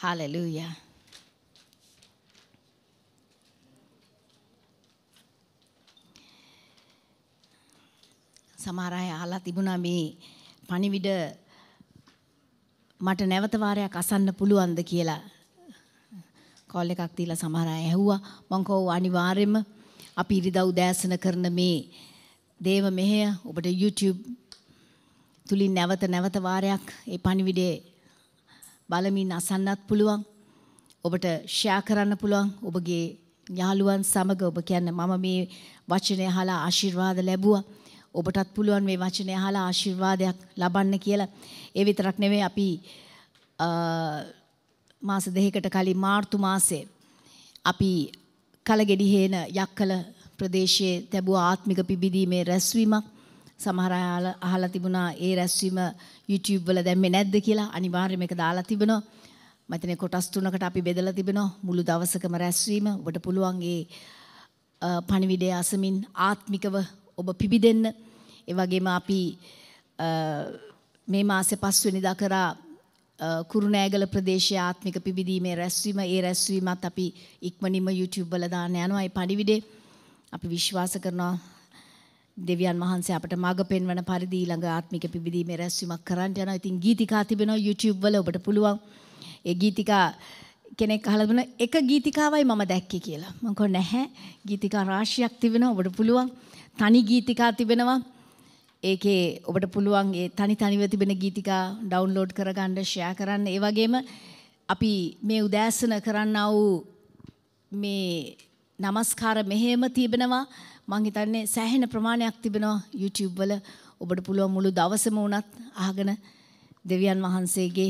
Hallelujah. සමහර අය අහලා තිබුණා මේ පණිවිඩ මට නැවත වාරයක් අසන්න පුළුවන්ද කියලා කෝල් එකක් දීලා සමහර අය ඇහුවා මං කෝ අනිවාර්යෙම අපි ඉරිදා උදෑසන කරන මේ දේව මෙහෙය ඔබට YouTube තුලින් නැවත නැවත වාරයක් ඒ පණිවිඩේ බලමින් අසන්නත් පුළුවන්. ඔබට ෂයා කරන්න පුළුවන් ඔබගේ ඥාලුවන් සමඟ ඔබ කියන්න මම මේ වචනය හලා ආශිර්වාද ලැබුවා. ඔබටත් පුළුවන් මේ වචනය හලා ආශිර්වාදයක් ලබන්න කියලා. ඒ විතරක් නෙවෙයි අපි මාස දෙකකට කලින් මාර්තු මාසේ අපි කලගෙඩිහේන යක්කල ප්‍රදේශයේ තැබුව ආත්මික පිබිදීමේ රැස්වීමක් සමහර අය අහලා තිබුණා ඒ රැස්වීම YouTube වල දැම්මේ නැද්ද කියලා අනිවාර්යයෙන්ම ඒක දාලා තිබෙනවා. මම කොටස් තුනකට අපි බෙදලා තිබෙනවා මුළු දවසකම රැස්වීම. ඔබට පුළුවන් ඒ පණිවිඩය අසමින් ආත්මිකව ඔබ පිබිදෙන්න. ඒ වගේම අපි මේ මාසේ 5 වෙනිදා කරා කුරුණෑගල ප්‍රදේශයේ ආත්මික පිබිදීමේ රැස්වීම ඒ රැස්වීමත් අපි ඉක්මනින්ම YouTube වල දාන්න යනවා. ඒ පණිවිඩේ අපි විශ්වාස කරනවා දෙවියන් වහන්සේ අපට මඟ පෙන්වන පරිදි ඊළඟ ආත්මික පිබිදීමේ රැස්වීමක් කරන්න යනවා. ඉතින් ගීතිකා තිබෙනවා YouTube වල ඔබට පුළුවන් ඒ ගීතිකා කෙනෙක් අහලා දුන එක ගීතිකාවයි මම දැක්කේ කියලා. මම කෝ නැහැ. ගීතිකා රාශියක් තිබෙනවා ඔබට පුළුවන්. තනි ගීතිකා තිබෙනවා. ඒකේ ඔබට පුළුවන් ඒ තනි තනිව තිබෙන ගීතිකා ඩවුන්ලෝඩ් කරගන්න, ෂෙයා කරන්න. ඒ වගේම අපි මේ උදෑසන කරන්නා වූ මේ নমස්කාර මෙහෙම තිබෙනවා. මං හිතන්නේ සෑහෙන ප්‍රමාණයක් තිබෙනවා YouTube වල ඔබට පුළුවන් මුළු දවසම වුණත් අහගෙන දෙවියන් වහන්සේගේ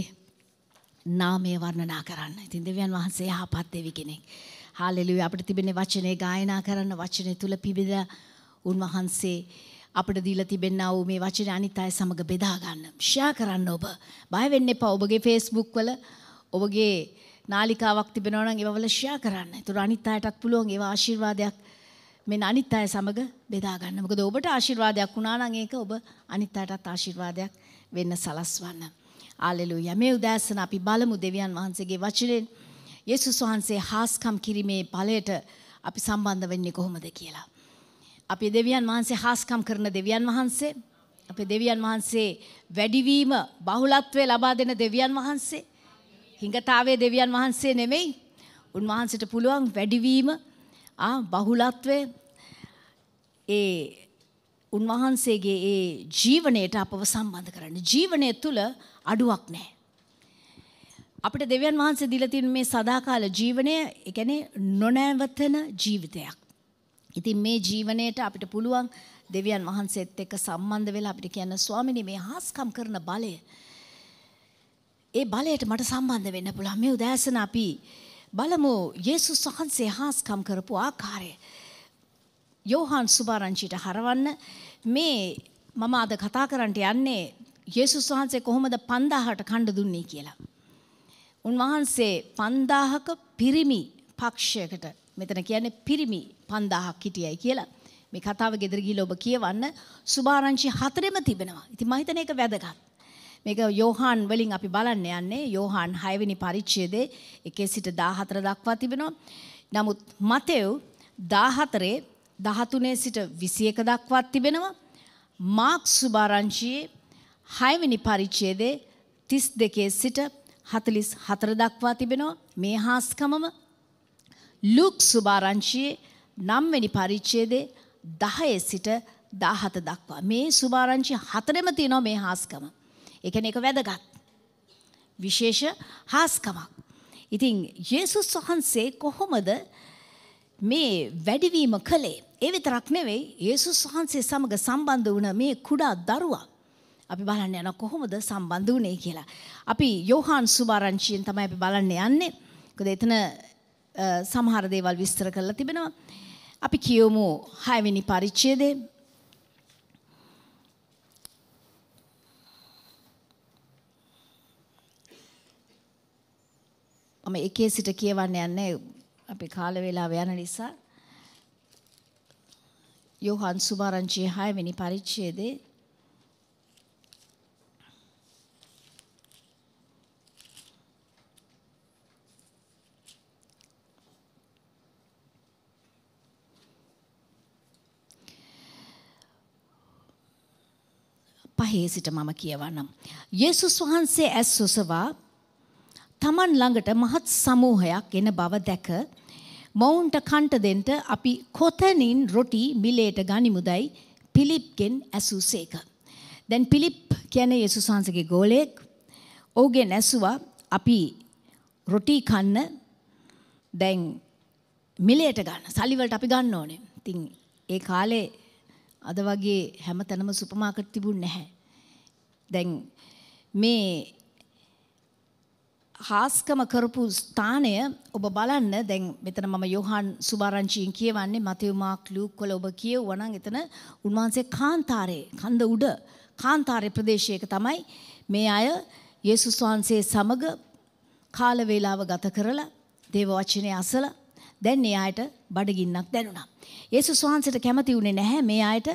නාමය වර්ණනා කරන්න. ඉතින් දෙවියන් වහන්සේ යහපත් දෙවි කෙනෙක්. හාලෙලුයා අපිට තිබෙන වචනේ ගායනා කරන්න වචනේ තුල පිබිද උන්වහන්සේ අපට දීලා තිබෙනා වූ මේ වචන අනිත් අය සමග බෙදා ගන්න. ෂෙයා කරන්න ඔබ. බය වෙන්න එපා. ඔබගේ Facebook වල ඔබගේ නාලිකාවක් තිබෙනවා නම් ඒවවල ෂෙයා කරන්න. ඒතර අනිත් අයටත් පුළුවන් ඒව ආශිර්වාදයක් මේ අනිත් අය සමග බෙදාගන්න මොකද ඔබට ආශිර්වාදයක් වුණා නම් ඒක ඔබ අනිත් අයටත් ආශිර්වාදයක් වෙන්න සලස්වන්න. ආලෙලූයා. මේ උදෑසන අපි බලමු දෙවියන් වහන්සේගේ වචනෙන් යේසුස් වහන්සේ හාස්කම් කිරීමේ ඵලයට අපි සම්බන්ධ වෙන්නේ කොහොමද කියලා. අපි දෙවියන් වහන්සේ හාස්කම් කරන දෙවියන් වහන්සේ අපේ දෙවියන් වහන්සේ වැඩිවීම බහුලත්වය ලබා දෙන දෙවියන් වහන්සේ හිඟතාවේ දෙවියන් වහන්සේ නෙමෙයි උන්වහන්සේට පුළුවන් වැඩිවීම බහුලත්වය ඒ උන්වහන්සේගේ ඒ ජීවනයට අපව සම්බන්ධ කරන්න. ජීවනය තුළ අඩුවක් නෑ. අපට දෙවන් වහන්සේ දිලතින් මේ සදාකාල ජීවනය එකන නොනෑවතන ජීවිතයක්. ඉතින් මේ ජීවනයට අපිට පුළුවන් දෙවියන් වහන්සේත් එක්ක සම්බන්ධ වෙලා අපිට කියන්න ස්වාමිනි මේ හාස්කම් කරන බලය. ඒ බලයට මට සම්බන්ධ වෙන්න පුළුවන් මේ උදෑසන අපි බලමු යේසුස් වහන්සේ හාස්කම් කරපු ආකාරය. යෝහාන් සුභාරංචිට හරවන්න මේ මම අද කතා කරන්නට යන්නේ යේසුස් වහන්සේ කොහොමද 5000ට කණ්ඩ දුන්නේ කියලා. උන්වහන්සේ 5000ක පිරිමි පක්ෂයකට මෙතන කියන්නේ පිරිමි 5000ක් හිටියයි කියලා. මේ කතාව ගෙදර ගිහලා ඔබ කියවන්න සුභාරංචි හතරෙම තිබෙනවා. ඉතින් මම හිතන එක වැදගත්. මේක යෝහාන් වලින් අපි බලන්න යන්නේ යෝහාන් 6 වෙනි පරිච්ඡේදයේ 1 සිට 14 දක්වා තිබෙනවා. නමුත් මතෙව් 14 13 සිට 21 දක්වා තිබෙනවා. මාක් සුභාරංචියේ 6 වෙනි පරිච්ඡේදයේ 32 සිට 44 දක්වා තිබෙනවා. මේ හාස්කමම ලුක් සුභාරංචියේ 9 වෙනි පරිච්ඡේදයේ 10 සිට 17 දක්වා මේ සුභාරංචි හතරෙම තියෙනවා මේ හාස්කම. එකන එක වැදගත්. විශේෂ හාස්කමක්. ඉතින් යේසුස් වහන්සේ කොහොමද මේ වැඩිවීම කළේ. ඒ විතරක් නෙවෙයි යේසුස් වහන්සේ සමග සම්බන්ධ වුණ මේ කුඩා දරුවා. අපි බලන්න යන කොහොමද සම්බන්ධ වුණේ කියලා. අපි යෝහාන් සුභාරංචියෙන් තමයි අපි බලන්න යන්නේ. මොකද එතන සමහර දේවල් විස්තර කරලා තිබෙනවා. අපි කියවමු 6 වෙනි පරිච්ඡේදේ මම එකේ සිට කියවන්න යන්නේ අපි කාල වේලාව යන නිසා යෝහන් සුභාරංචියේ 6 වෙනි පරිච්ඡේදයේ පහේ සිට මම කියවනම්. යේසුස් වහන්සේ ඇස් සොසවා තමන් ළඟට මහත් සමූහයක් එන බව දැක මොවුන්ට කන්ට දෙන්ට අපි කොතනින් රොටි මිලේට ගනිමුදයි පිලිප්ගෙන් ඇසූ සේක. දැන් පිලිප් කියන යෙසුසාන්සගේ ගෝලයෙක් ඕගෙන් ඇසුවා අපි රොටී කන්න දැන් මිලේට ගන්න සලිවලට අපි ගන්න ඕනේ තින් ඒ කාලේ අද වගේ හැම තැනම සුපමාකට තිබුණ නැහැ. දැන් මේ හාස්කම කරපු ස්ථානය ඔබ බලන්න දැන් මෙතන මම යොහන් සුභාරංචියෙන් කියවන්නේ මතයු මාක් ලූක් වල ඔබ කියවුවනම් එතන උන්වහන්සේ කාන්තාරේ කන්ද උඩ කාන්තාරේ ප්‍රදේශයක තමයි මේ අය යේසුස් වහන්සේ සමග කාල වේලාව ගත කරලා දේව වචනේ අසලා දැන් මේ අයට බඩගින්නක් දැනුණා. යේසුස් වහන්සේට කැමති වුණේ නැහැ මේ අයට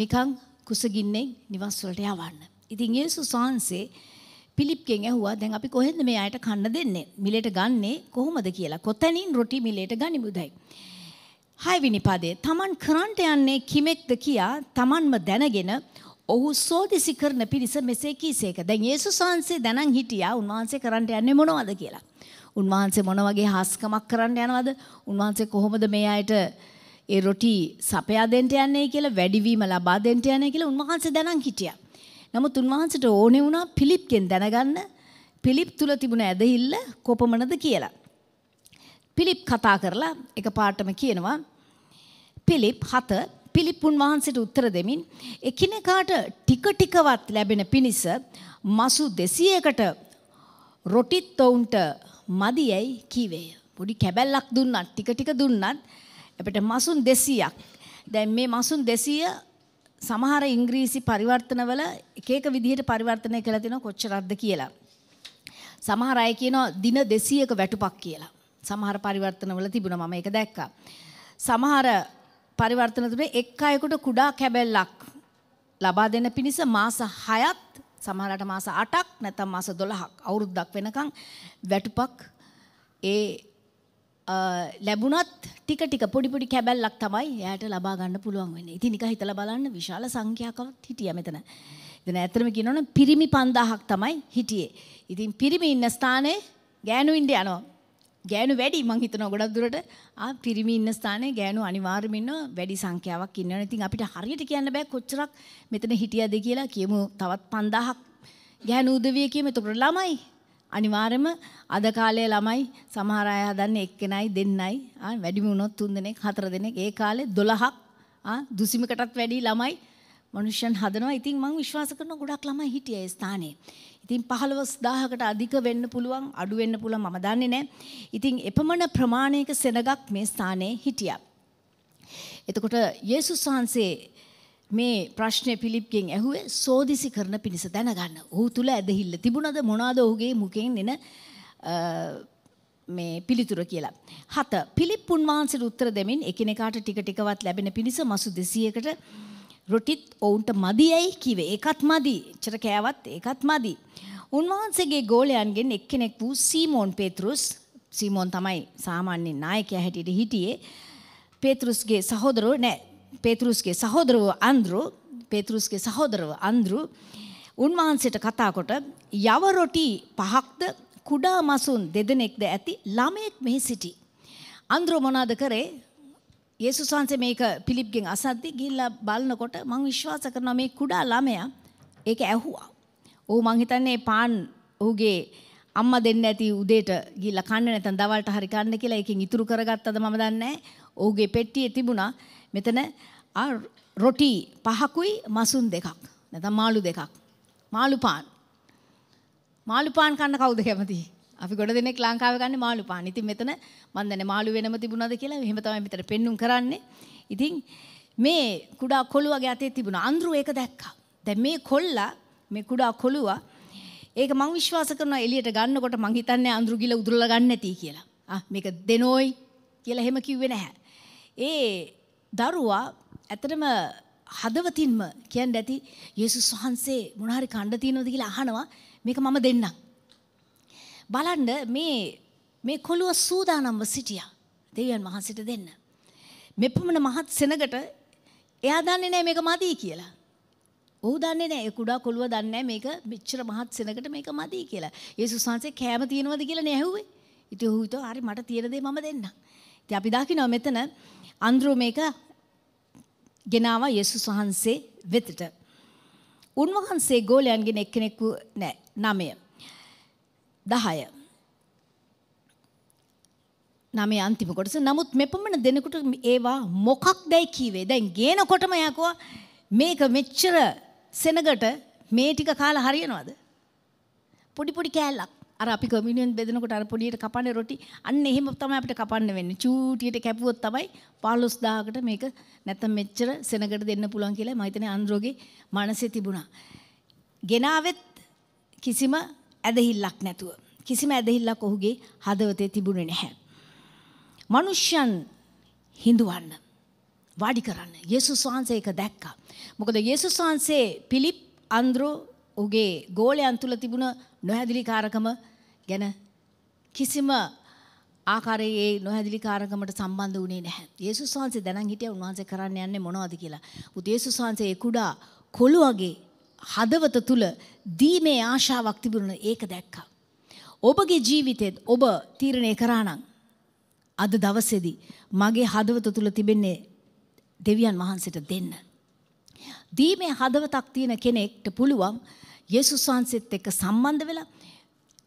නිකන් කුසගින්නේ නිවස් වලට යවන්න. ඉතින් යේසුස් වහන්සේ පිලිප්ගෙන් ඇහුවා දැන් අපි කොහෙන්ද මේ අයට කන්න දෙන්නේ? මිලට ගන්නෙ කොහොමද කියලා. කොතැනින් රොටි මිලට ගනිමුදයි. හයවෙනි පදේ Taman කරන්ට යන්නේ කිමෙක්ද කියා Tamanම දැනගෙන ඔහු සෝදිසි කරන පිරිස මෙසේ කීසේක. දැන් යේසුස් වහන්සේ දැනන් හිටියා උන්වහන්සේ කරන්ට යන්නේ මොනවද කියලා. උන්වහන්සේ මොන වගේ හාස්කමක් කරන්න යනවද? උන්වහන්සේ කොහොමද මේ අයට ඒ රොටි සපයා දෙන්න යන්නේ කියලා වැඩිවීම ලබා දෙන්න යන්නේ කියලා උන්වහන්සේ දැනන් හිටියා. නමුත් උන්වහන්සේට ඕනේ වුණා පිලිප්ගෙන් දැනගන්න පිලිප් තුල තිබුණ ඇදහිල්ල කොපමණද කියලා. පිලිප් කතා කරලා එක පාටම කියනවා පිලිප් හත පිලිප් උන්වහන්සේට උත්තර දෙමින් එකිනෙකාට ටික ටිකවත් ලැබෙන පිණිස මසු 200කට රොටිත් උන්ට මදියයි කිවේය. පොඩි කැබැල්ලක් දුන්නත් ටික ටික දුන්නත් අපිට මසුන් 200ක්. දැන් මේ මසුන් 200 සමහර ඉංග්‍රීසි පරිවර්තනවල එක එක විදිහට පරිවර්තනය කරලා තිනවා කොච්චරක්ද කියලා. සමහර අය කියනවා දින 200ක වැටුපක් කියලා. සමහර පරිවර්තනවල තිබුණා මම ඒක දැක්කා. සමහර පරිවර්තන තුනේ එක් අයෙකුට කුඩා කැබැල්ලක් ලබා දෙන පිණිස මාස 6ත් සමහරට මාස 8ක් නැත්නම් මාස 12ක් අවුරුද්දක් වෙනකන් වැටුපක් ඒ ලැබුණත් ටික ටික පොඩි පොඩි කැබැල්ලක් තමයි එයාට ලබා ගන්න පුළුවන් වෙන්නේ. ඉතින් නිකන් හිතලා බලන්න විශාල සංඛ්‍යාවක් හිටියා මෙතන. ඉතින් ඇත්තටම කියනවනම් පිරිමි 5000ක් තමයි හිටියේ. ඉතින් පිරිමි ඉන්න ස්ථානයේ ගෑනු ඉන්න යනවා. ගෑනු වැඩි මං හිතනවා ගොඩක් දුරට ආ පිරිමි ඉන්න ස්ථානයේ ගෑනු අනිවාර්යයෙන්ම ඉන්නවා වැඩි සංඛ්‍යාවක් ඉන්නවනේ. ඉතින් අපිට හරියට කියන්න බෑ කොච්චරක් මෙතන හිටියද කියලා කියමු තවත් 5000ක් ගෑනු උදවිය කියමු. එතකොට ළමයි අනිවාර්යයෙන්ම අද කාලේ ළමයි සමහර අය හදන්නේ එක්කෙනයි දෙන්නයි ආ වැඩිම වුණොත් තුන් දෙනෙක් හතර දෙනෙක් ඒ කාලේ 12ක් ආ දුසිමකටත් වැඩි ළමයි මනුෂ්‍යයන් හදනවා. ඉතින් මම විශ්වාස කරනවා ගොඩක් ළමයි හිටියේ ඒ ස්ථානයේ. ඉතින් 15000කට අධික වෙන්න පුළුවන්, අඩු වෙන්න පුළුවන් මම දන්නේ නැහැ. ඉතින් එපමණ ප්‍රමාණයක සෙනගක් මේ ස්ථානයේ හිටියා. එතකොට යේසුස් වහන්සේ මේ ප්‍රශ්නය පිලිප්ගෙන් ඇහුවේ සෝදිසි කරන පිණිස දැනගන්න. ඔහු තුල ඇදහිල්ල තිබුණද මොනවාද ඔහුගේ මුකෙන් එන මේ පිළිතුර කියලා. හත පිලිප්පුන් වහන්සේට උත්තර දෙමින් එකිනෙකාට ටික ටිකවත් ලැබෙන පිණිස මසු 200කට රොටිත් ඔවුන්ට මදියයි කිවේ. ඒකත් මදි. චර කෑවත් ඒකත් මදි. උන්වහන්සේගේ ගෝලයන්ගෙන් එක්කෙනෙක් වූ සීමෝන් පේතෘස් සීමෝන් තමයි සාමාන්‍ය නායකයා හැටියට හිටියේ. පේතෘස්ගේ සහෝදරෝ නෑ පේතරුස්ගේ සහෝදරව අන්දරු පේතරුස්ගේ සහෝදරව අන්දරු උන්වහන්සේට කතාකොට යව රොටි පහක්ද කුඩා මසුන් දෙදෙනෙක්ද ඇති ළමයෙක් මෙහි සිටි. අන්දරු මොනාද කරේ යේසුස් වහන්සේ මේක පිලිප්ගෙන් අසද්දි ගිහිල්ලා බලනකොට මම විශ්වාස කරනවා මේ කුඩා ළමයා ඒක ඇහුවා. ඌ මං හිතන්නේ පාන් ඌගේ අම්මා දෙන්න ඇති උදේට ගිහිල්ලා කන්න නැත්නම් දවල්ට හරි කන්න කියලා ඒකෙන් ඉතුරු කරගත්තද මම දන්නේ නැහැ. ඌගේ පෙට්ටියේ තිබුණා මෙතන රොටි පහකුයි මසුන් දෙකක්. නැත්නම් මාළු දෙකක්. මාළු පාන්. මාළු පාන් කන්න කවුද කැමති? අපි ගොඩ දෙනෙක් ලංකාවේ ගන්න මාළු පාන්. ඉතින් මෙතන මම දන්නේ මාළු වෙනම තිබුණාද කියලා එහෙම තමයි මෙතන පෙන්눔 කරන්නේ. ඉතින් මේ කුඩා කොළුවගේ අතේ තිබුණා. අඳුරු ඒක දැක්කා. දැන් මේ කොල්ලා මේ කුඩා කොළුවා ඒක මං විශ්වාස කරනවා එළියට ගන්නකොට මං හිතන්නේ අඳුරු ගිල උදුරලා ගන්න නැති කියලා. ආ මේක දෙනෝයි කියලා එහෙම කිව්වේ නැහැ. ඒ දරුවා ඇතටම හදවතින්ම කියන්න ඇති යේසුස් වහන්සේ මොනහරි කණ්ඩ තියෙනවද කියලා අහනවා මේක මම දෙන්නම්. බලන්න මේ මේ කොළුව සූදානම්ව සිටියා දෙවියන් වහන්සේට දෙන්න. මෙපමණ මහත් සෙනගට එයා දන්නේ නැහැ මේක මදි කියලා. ඔහු දන්නේ නැහැ ඒ කුඩා කොළුව දන්නේ නැහැ මේක මෙච්චර මහත් සෙනගට මේක මදි කියලා. යේසුස් වහන්සේ කෑම තියෙනවද කියලා නේ ඇහුවේ. ඉතින් ඔහු හිතුවා හරි මට තියෙන දේ මම දෙන්නම්. ඉතින් අපි දකිනවා මෙතන අන්දරෝ මේක ගෙනාව යෙසුස් වහන්සේ වෙතට. උන්වහන්සේ ගෝලයන්ගෙන එක්කෙනෙක්කු නෑ නමය. දහය. නමේ අන්තිම කොටස නමුත් මෙපමණ දෙනකුට ඒවා මොකක් දැයි කීවේ දැන් ගේන කොටම යකවා මේක මෙච්චර සෙනගට මේ ටික කාලා හරියනවද? පොඩි පොඩි කෑල්ලක්. අර අපි කොමිනියන් බෙදනකොට අර පොඩියට කපන්නේ රොටි අන්න එහෙම තමයි අපිට කපන්න වෙන්නේ. චූටියට කැපුවොත් තමයි 15000කට මේක නැත්තම් මෙච්චර සෙනගට දෙන්න පුළුවන් කියලා මම හිතන්නේ අන්ද්‍රෝගේ මනසේ තිබුණා. ගෙනාවෙත් කිසිම ඇදහිල්ලක් නැතුව. කිසිම ඇදහිල්ලක් ඔහුගේ හදවතේ තිබුණේ නැහැ. මනුෂ්‍යයන් හිඳුවන්න වාඩි කරන්න යේසුස් වහන්සේ ඒක දැක්කා. මොකද යේසුස් වහන්සේ පිලිප් අන්ද්‍රෝ ඔහුගේ ගෝලයන් තුල තිබුණ නොහැදිලි කාරකම ගැන කිසිම ආකාරයේ නොහැදිලි කාරකමට සම්බන්ධ වුණේ නැහැ. යේසුස් වහන්සේ දැනන් හිටිය උන්වහන්සේ කරන්න යන්නේ මොනවද කියලා. උත් යේසුස් වහන්සේ ඒ කුඩා කොළු වගේ හදවත තුල දීමේ ආශාවක් තිබුණා ඒක දැක්කා. ඔබගේ ජීවිතෙත් ඔබ තීරණය කරා නම් අද දවසේදී මගේ හදවත තුල තිබෙන්නේ දෙවියන් වහන්සේට දෙන්න. දීමේ හදවතක් තියෙන කෙනෙක්ට පුළුවන් යේසුස් වහන්සේත් එක්ක සම්බන්ධ වෙලා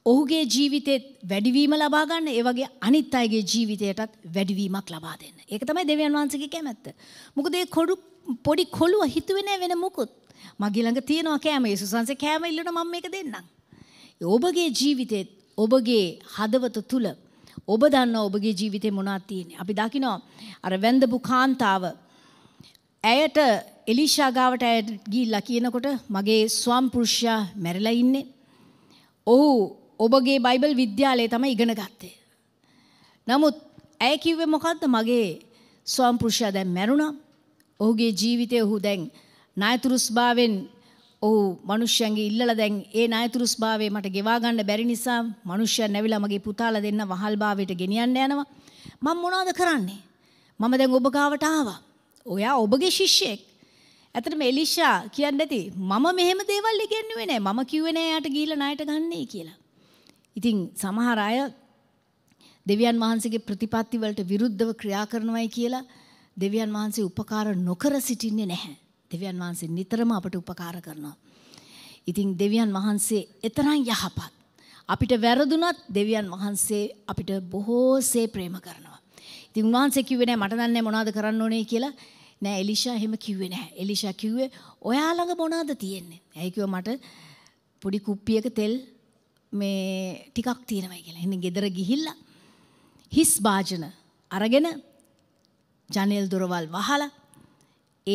ඔහුගේ ජීවිතෙත් වැඩිවීම ලබා ගන්න ඒ වගේ අනිත් අයගේ ජීවිතයටත් වැඩිවීමක් ලබා දෙන්න. ඒක තමයි දෙවියන් වහන්සේගේ කැමැත්ත. මොකද ඒ කොඩු පොඩි කොළුව හිතුවේ නෑ වෙන මොකුත්. මගේ ළඟ තියෙනවා කෑම. යේසුස් වහන්සේ කෑම ඉල්ලන මම මේක දෙන්නම්. ඔබගේ ජීවිතෙත් ඔබගේ හදවත තුල ඔබ දන්නවා ඔබගේ ජීවිතේ මොනවද තියෙන්නේ. අපි දකිනවා අර වැන්දපු කාන්තාව ඇයට එලිෂා ගාවට ඇය ගිහිල්ලා කියනකොට මගේ ස්වාම් පුරුෂයා මැරිලා ඉන්නේ. ඔහු ඔබගේ බයිබල් විද්‍යාලයේ තම ඉගෙන ගත්තේ. නමුත් ඇය කිව්වේ මොකක්ද මගේ ස්වම්පෘෂයා දැන් මැරුණා. ඔහුගේ ජීවිතය ඔහු දැන් නායතුරුස්භාවෙන් ඔහු මනුෂ්‍යයන්ගේ ඉල්ලල දැන් ඒ නායතුරුස්භාවේ මට ගෙවා ගන්න බැරි නිසා මනුෂ්‍යයන් ඇවිල්ලා මගේ පුතාලා දෙන්න වහල්භාවයට ගෙනියන්න යනවා. මම මොනවද කරන්නේ? මම දැන් ඔබ ගාවට ආවා. ඔයා ඔබගේ ශිෂ්‍යෙක්. ඇතටම එලිෂා කියන්න ඇති මම මෙහෙම දේවල් ඉගෙනුවේ නෑ මම කිව්වේ නෑ යාට ගිහිල්ලා ණයට ගන්නයි කියලා. ඉතින් සමහර අය දෙවියන් වහන්සේගේ ප්‍රතිපත්ති වලට විරුද්ධව ක්‍රියා කරනවායි කියලා දෙවියන් වහන්සේ උපකාර නොකර සිටින්නේ නැහැ. දෙවියන් වහන්සේ නිතරම අපට උපකාර කරනවා. ඉතින් දෙවියන් වහන්සේ එතරම් යහපත්. අපිට වැරදුනත් දෙවියන් වහන්සේ අපිට බොහෝසේ ප්‍රේම කරනවා. ඉතින් උන්වහන්සේ කිව්වේ නෑ මට දන්නේ මොනවද කරන්න ඕනේ කියලා. නෑ එලිෂා එහෙම කිව්වේ නෑ. එලිෂා කිව්වේ ඔයා ළඟ මොනවද තියෙන්නේ? ඇයි කිව්වා මට පොඩි කුප්පියක තෙල් මේ ටිකක් තියෙනවයි කියලා. ඉන්නේ ගෙදර ගිහිල්ලා හිස් වාජන අරගෙන ජනෙල් දොරවල් වහලා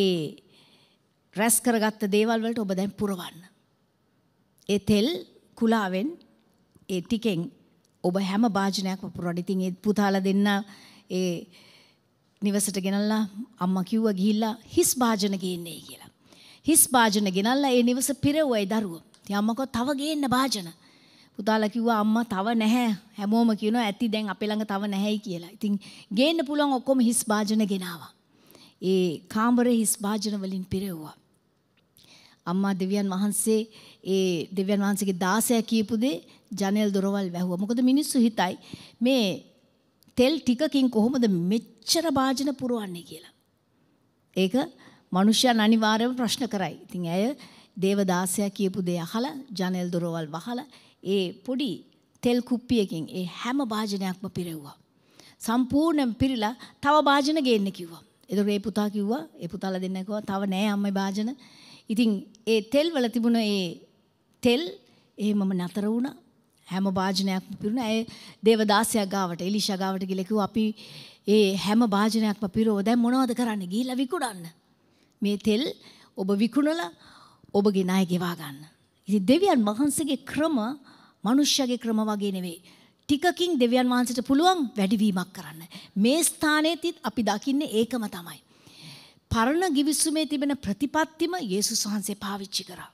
ඒ රැස් කරගත්ත දේවල් වලට ඔබ දැන් පුරවන්න. ඒ තෙල් කුලාවෙන් ඒ ටිකෙන් ඔබ හැම වාජනයක්ම පුරවන්න. ඉතින් ඒ පුතාලා දෙන්න ඒ නිවසට ගෙනල්ලා අම්මා කිව්වා ගිහිල්ලා හිස් වාජන ගේන්නේ කියලා. හිස් වාජන ගෙනල්ලා ඒ නිවස පිරවුවයි දරුවෝ. ඉතින් අම්මා කව තව ගේන්න වාජන. පුතාලා කිව්වා අම්මා තව නැහැ. හැමෝම කියනවා ඇති දැන් අපේ ළඟ තව නැහැයි කියලා. ඉතින් ගේන්න පුළුවන් ඔක්කොම හිස් භාජන ගෙනාවා. ඒ කාමරේ හිස් භාජන වලින් පිරෙව්වා. අම්මා දෙවියන් වහන්සේ ඒ දෙවියන් වහන්සේගේ 16 කියපු දේ ජනෙල් දොරවල් වැහුවා. මොකද මිනිස්සු හිතයි මේ තෙල් ටිකකින් කොහොමද මෙච්චර භාජන පුරවන්නේ කියලා. ඒක මනුෂ්‍යයන් අනිවාර්යයෙන්ම ප්‍රශ්න කරයි. ඉතින් ඇය දේව 16 කියපු දේ අහලා ජනෙල් දොරවල් වහලා ඒ පොඩි තෙල් කුප්පියකින් ඒ හැම භාජනයක්ම පිරෙව්වා. සම්පූර්ණයෙන් පිරিলা තව භාජන ගේන්න කිව්වා. එතකොට ඒ පුතා කිව්වා ඒ පුතාලා දෙන්න කිව්වා තව නෑ අම්මේ භාජන. ඉතින් ඒ තෙල් වල තිබුණ ඒ තෙල් එහෙමම නතර වුණා. හැම භාජනයක්ම පිරුණා. ඒ දේවදාසයා ගාවට එලිෂා ගාවට ගිහලා කිව්වා අපි ඒ හැම භාජනයක්ම පිරව දැන් මොනවද කරන්නේ? ගිහිල්ලා විකුණන්න. මේ තෙල් ඔබ විකුණලා ඔබගේ ණය ගෙවා ගන්න. ඉතින් දෙවියන් වහන්සේගේ ක්‍රම මනුෂ්‍යගේ ක්‍රම වගේ නෙවෙයි. ටිකකින් දෙවියන් වහන්සේට පුළුවන් වැඩිවීමක් කරන්න. මේ ස්ථානයේදීත් අපි දකින්නේ ඒකම තමයි. පරණ ගිවිසුමේ තිබෙන ප්‍රතිපත්තිම යේසුස් වහන්සේ පාවිච්චි කරා.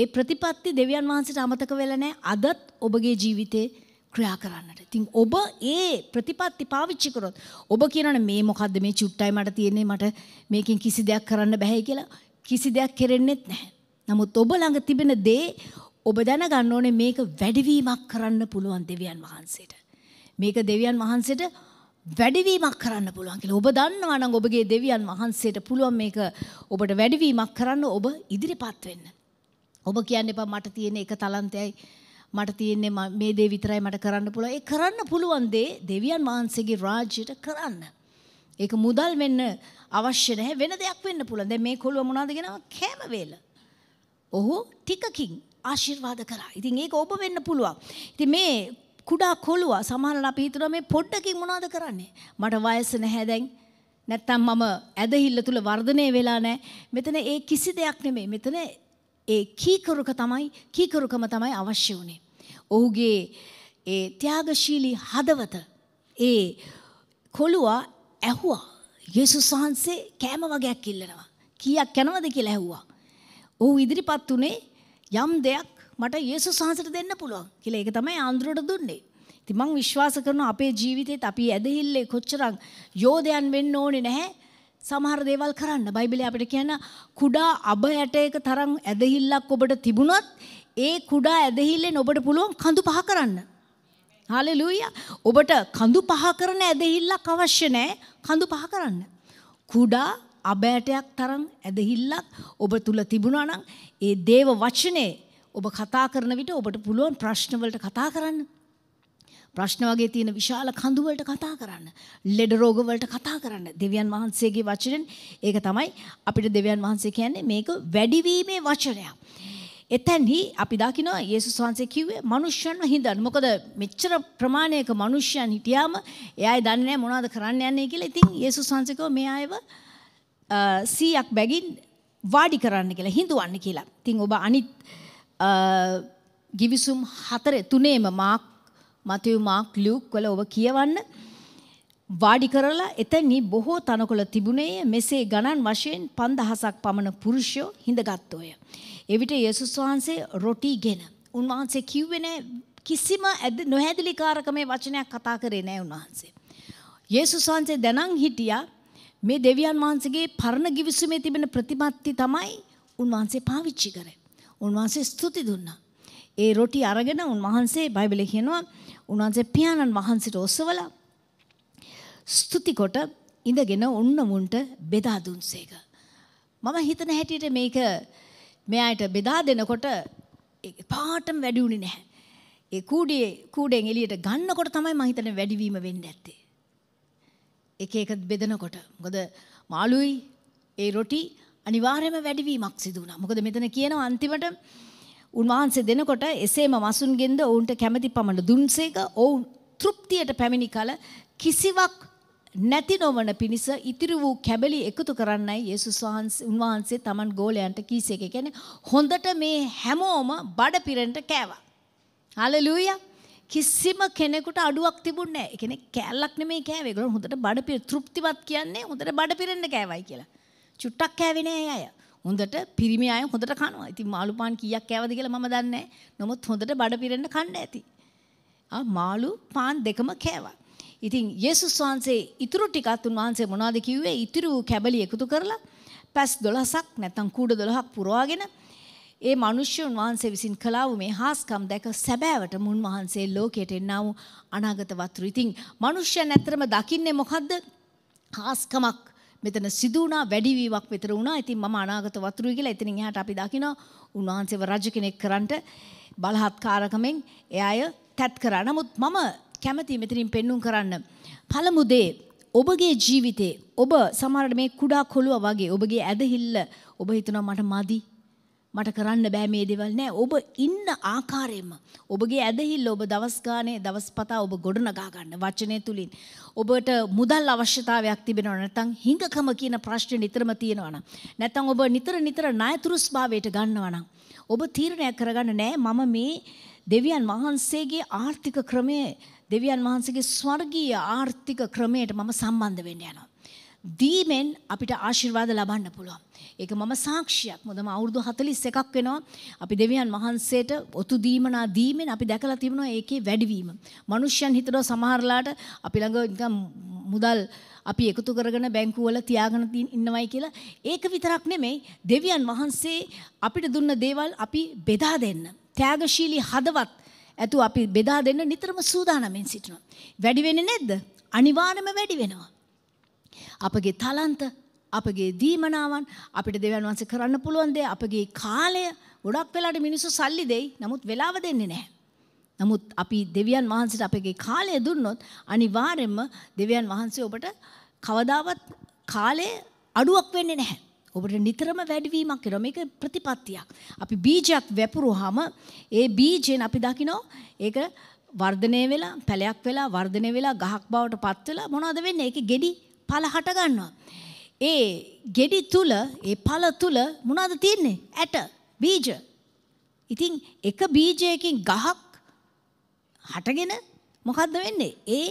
ඒ ප්‍රතිපත්ති දෙවියන් වහන්සේට අමතක වෙලා නැහැ. අදත් ඔබගේ ජීවිතේ ක්‍රියා කරන්නට. ඉතින් ඔබ ඒ ප්‍රතිපත්ති පාවිච්චි කරොත් ඔබ කියනවනේ මේ මොකද්ද මේ චුට්ටයි මට තියෙන්නේ මට මේකෙන් කිසි දෙයක් කරන්න බෑ කියලා කිසි දෙයක් කෙරෙන්නේත් නැහැ. නමුත් ඔබ ළඟ තිබෙන දේ ඔබ දැන ගන්න ඕනේ මේක වැඩිවීමක් කරන්න පුළුවන් දෙවියන් වහන්සේට. මේක දෙවියන් වහන්සේට වැඩිවීමක් කරන්න පුළුවන් කියලා. ඔබ දන්නවා නම් ඔබගේ දෙවියන් වහන්සේට පුළුවන් මේක ඔබට වැඩිවීමක් කරන්න ඔබ ඉදිරිපත් වෙන්න. ඔබ කියන්න එපා මට තියෙන එක තලන්තයයි මට තියෙන්නේ මේ දේ විතරයි මට කරන්න පුළුවන්. ඒ කරන්න පුළුවන් දේ දෙවියන් වහන්සේගේ රාජ්‍යයට කරන්න. ඒක මුදල් වෙන්න අවශ්‍ය නැහැ වෙන දෙයක් වෙන්න පුළුවන්. දැන් මේ කොළුව මොනවද කියනවා? කැම වේල. ඔහු ටිකකින් ආශිර්වාද කරා. ඉතින් ඒක ඔබ වෙන්න පුළුවන්. ඉතින් මේ කුඩා කොළුවා සමහරවල් අපි හිතනවා මේ පොඩ්ඩකින් මොනවද කරන්නේ? මට වයස නැහැ දැන්. නැත්තම් මම ඇදහිල්ල තුල වර්ධනය වෙලා නැහැ. මෙතන ඒ කිසි දෙයක් නෙමෙයි. මෙතන ඒ කීකරුක තමයි කීකරුකම තමයි අවශ්‍ය උනේ. ඔහුගේ ඒ ත්‍යාගශීලී හදවත ඒ කොළුවා ඇහුවා. යේසුස් වහන්සේ කෑම වගයක් ඉල්ලනවා. කීයක් කනවද කියලා ඇහුවා. ඔහු ඉදිරිපත් උනේ යම් දෙයක් මට යේසුස් වහන්සේට දෙන්න පුළුවන් කියලා ඒක තමයි ආන්දරට දුන්නේ. ඉතින් මම විශ්වාස කරනවා අපේ ජීවිතේත් අපි ඇදහිල්ලේ කොච්චරක් යෝධයන් වෙන්න ඕනේ නැහැ. සමහර දේවල් කරන්න. බයිබලයේ අපිට කියන කුඩා අබයට එක තරම් ඇදහිල්ලක් ඔබට තිබුණොත් ඒ කුඩා ඇදහිල්ලෙන් ඔබට පුළුවන් කඳු පහ කරන්න. හalleluya. ඔබට කඳු පහ කරන ඇදහිල්ලක් අවශ්‍ය නැහැ. කඳු පහ කරන්න. කුඩා අබෑටයක් තරම් ඇදහිල්ලක් ඔබ තුල තිබුණා නම් ඒ දේව වචනේ ඔබ කතා කරන විට ඔබට පුළුවන් ප්‍රශ්නවලට කතා කරන්න. ප්‍රශ්න වගේ තියෙන විශාල කඳුවලට කතා කරන්න. ලෙඩ රෝගවලට කතා කරන්න. දෙවියන් වහන්සේගේ වචනෙන් ඒක තමයි අපිට දෙවියන් වහන්සේ කියන්නේ මේක වැඩිවීමේ වචනයක්. එතැන්හි අපි දකිනවා යේසුස් වහන්සේ කිව්වේ මනුෂ්‍යයන්ව හිඳන්න. මොකද මෙච්චර ප්‍රමාණයක මනුෂ්‍යයන් හිටියාම එයායි දන්නේ නැහැ මොනවද කරන්න යන්නේ කියලා. ඉතින් යේසුස් වහන්සේ කිව්වා මේ ආයව 100ක් බැගින් වාඩි කරන්න කියලා හිඳුවන්න කියලා. ඉතින් ඔබ අනිත් ගිවිසුම් හතර තුනේම මාක් මතයු මාක් ලියුක් වල ඔබ කියවන්න වාඩි කරලා එතැනි බොහෝ තනකොළ තිබුණේ මෙසේ ගණන් වශයෙන් පන්දහසක් පමණ පුරුෂයෝ හිඳගත්තෝය. එවිට යෙසුස් වහන්සේ රොටිගෙන උන්වහන්සේ කිව්වෙන කිසිම ඇද නොහැදිලිකාරකමේ වචනයක් කතා කරේ නෑ උන්වහන්සේ. යෙසුස් වහන්සේ දැනං හිටියා මේ දෙවියන් වහන්සේගේ පරණ ගිවිසුමේ තිබෙන ප්‍රතිපත්ති තමයි උන්වහන්සේ පාවිච්චි කරේ. උන්වහන්සේ ස්තුති දුන්නා. ඒ රොටි අරගෙන උන්වහන්සේ බයිබලේ කියනවා උන්වහන්සේ පියාණන් වහන්සේට ඔසවලා ස්තුති කොට ඉඳගෙන උන්න මුන්ට බෙදා දුන්සේක. මම හිතන හැටියට මේක මෙයාට බෙදා දෙනකොට පාටම වැඩි උනේ නැහැ. ඒ කූඩේ කූඩෙන් එළියට ගන්නකොට තමයි මම හිතන්නේ වැඩිවීම වෙන්නේ නැත්තේ. එක එක බෙදනකොට මොකද මාළුයි ඒ රොටි අනිවාර්යම වැඩිවීමක් සිදු වුණා. මොකද මෙතන කියනවා අන්තිමට උන්වහන්සේ දෙනකොට එසේම මසුන්ගෙන්ද ඔවුන්ට කැමැති පමණ දුන්සේක ඔවුන් තෘප්තියට පැමිණි කල කිසිවක් නැති නොවන පිණිස ඉතිරි වූ කැබලි එකතු කරන්නයි යේසුස් වහන්සේ උන්වහන්සේ Taman ගෝලයන්ට කීසේක. කියන්නේ හොඳට මේ හැමෝම බඩ පිරෙන්න කෑවා. හalleluya කිසිම කෙනෙකුට අඩුවක් තිබුණේ නැහැ. ඒ කියන්නේ කෑල්ලක් නෙමෙයි කෑවේ. ඒගොල්ලෝ හොඳට බඩ පිර තෘප්තිමත් කියන්නේ හොඳට බඩ පිරෙන්න කෑවයි කියලා. චුට්ටක් කෑවේ නැහැ අය. හොඳට පිරිමි අය හොඳට කනවා. ඉතින් මාළු පාන් කීයක් කෑවද කියලා මම දන්නේ නැහැ. නමුත් හොඳට බඩ පිරෙන්න කන්න ඇති. ආ මාළු පාන් දෙකම කෑවා. ඉතින් යේසුස් වහන්සේ ඉතුරු ටිකත් උන්වහන්සේ මොනවද කිව්වේ? ඉතුරු කැබලි එකතු කරලා පැස් 12ක් නැත්නම් කූඩ 12ක් පුරවාගෙන ඒ මනුෂ්‍යයන් වහන්සේ විසින් කළා වූ මේ හාස්කම් දැක සැබෑවට මුන් වහන්සේ ලෝකයට එන්නා වූ අනාගත වතුර. ඉතින් මනුෂ්‍යයන් ඇත්තරම දකින්නේ මොකද්ද? හාස්කමක්. මෙතන සිදු වුණා වැඩිවීමක් විතර වුණා. ඉතින් මම අනාගත වතුරුයි කියලා එතනින් එහාට අපි දකිනවා උන්වහන්සේව රජ කෙනෙක් කරන්නට බලහත්කාරකමෙන් ඒ අය තැත් කරා. නමුත් මම කැමති මෙතනින් පෙන්눔 කරන්න. පළමු දේ ඔබගේ ජීවිතේ ඔබ සමහරට මේ කුඩා කොළුව වගේ ඔබගේ ඇදහිල්ල ඔබ හිතනවා මට මදි මට කරන්න බෑ මේ දේවල් නෑ ඔබ ඉන්න ආකාරයෙන්ම ඔබගේ ඇදහිල්ල ඔබ දවස් ගානේ දවස් පතා ඔබ ගොඩනගා ගන්න වචනය තුලින් ඔබට මුදල් අවශ්‍යතාවයක් තිබෙනවා නැත්නම් හිඟකම කියන ප්‍රශ්නේ නිතරම තියෙනවා නම් නැත්නම් ඔබ නිතර නිතර ණයතුරුස්භාවයට ගන්නවා නම් ඔබ තීරණයක් කරගන්න නෑ මම මේ දෙවියන් වහන්සේගේ ආර්ථික ක්‍රමයේ දෙවියන් වහන්සේගේ ස්වර්ගීය ආර්ථික ක්‍රමයට මම සම්බන්ධ වෙන්න යනවා දීමෙන් අපිට ආශිර්වාද ලබන්න පුළුවන්. ඒක මම සාක්ෂියක්. මොකද මම අවුරුදු 41ක් වෙනවා. අපි දෙවියන් වහන්සේට ඔතු දීමනා දීමෙන් අපි දැකලා තිබුණා ඒකේ වැඩිවීම. මිනිස්යන් හිතනවා සමහරලාට අපි ළඟ නිකන් මුදල් අපි එකතු කරගෙන බැංකුවල තියාගෙන ඉන්නවයි කියලා ඒක විතරක් නෙමෙයි දෙවියන් වහන්සේ අපිට දුන්න දේවල් අපි බෙදා දෙන්න. ත්‍යාගශීලී හදවත් ඇතු අපි බෙදා දෙන්න නිතරම සූදානම්ෙන් සිටිනවා. වැඩි වෙන්නේ නැද්ද? අනිවාර්යයෙන්ම වැඩි වෙනවා. අපගේ තලන්ත අපගේ දීමනාවන් අපිට දෙවන් වන්ස කරන්න පුළුවන් දේ අපගේ කාලය ගොඩක් වෙලාට මිනිස්සු සල්ලි දෙයි නමුත් වෙලාව දෙන්නේ නැහැ. නමුත් අපි දෙවියන් වහන්සේට අපගේ කාලය දුන්නොත් අනිවාර්යයෙන්ම දෙවියන් වහන්සේ ඔබට කවදාවත් කාලේ අඩුවක් වෙන්නේ නැහැ. ඔබට නිතරම වැඩිවීමක් කරනවා. මේක ප්‍රතිපත්තියක්. අපි බීජයක් වැපුරුවාම ඒ බීජෙන් අපි දකිනවා ඒක වර්ධනය වෙලා, පැලයක් වෙලා, වර්ධනය වෙලා ගහක් බවට පත් වෙලා මොනවද වෙන්නේ? ඒකේ ගෙඩි පල හටගන්නවා. ඒ ගෙඩි තුල ඒ පල තුල මොනවද තියෙන්නේ? ඇට, බීජ. ඉතින් එක බීජයකින් ගහක් හටගෙන මොකද්ද වෙන්නේ? ඒ